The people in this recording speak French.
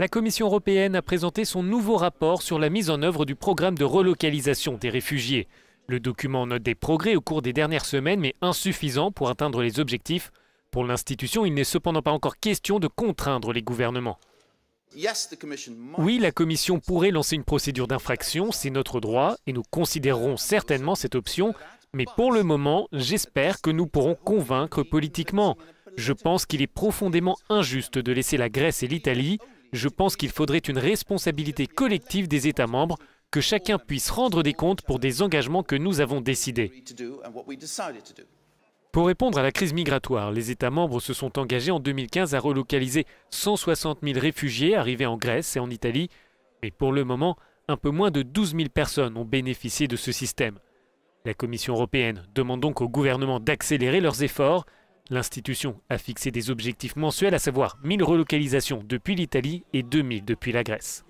La Commission européenne a présenté son nouveau rapport sur la mise en œuvre du programme de relocalisation des réfugiés. Le document note des progrès au cours des dernières semaines, mais insuffisants pour atteindre les objectifs. Pour l'institution, il n'est cependant pas encore question de contraindre les gouvernements. Oui, la Commission pourrait lancer une procédure d'infraction, c'est notre droit, et nous considérerons certainement cette option, mais pour le moment, j'espère que nous pourrons convaincre politiquement. Je pense qu'il est profondément injuste de laisser la Grèce et l'Italie je pense qu'il faudrait une responsabilité collective des États membres, que chacun puisse rendre des comptes pour des engagements que nous avons décidés. Pour répondre à la crise migratoire, les États membres se sont engagés en 2015 à relocaliser 160 000 réfugiés arrivés en Grèce et en Italie, mais pour le moment, un peu moins de 12 000 personnes ont bénéficié de ce système. La Commission européenne demande donc au gouvernement d'accélérer leurs efforts L'institution a fixé des objectifs mensuels, à savoir 1000 relocalisations depuis l'Italie et 2000 depuis la Grèce.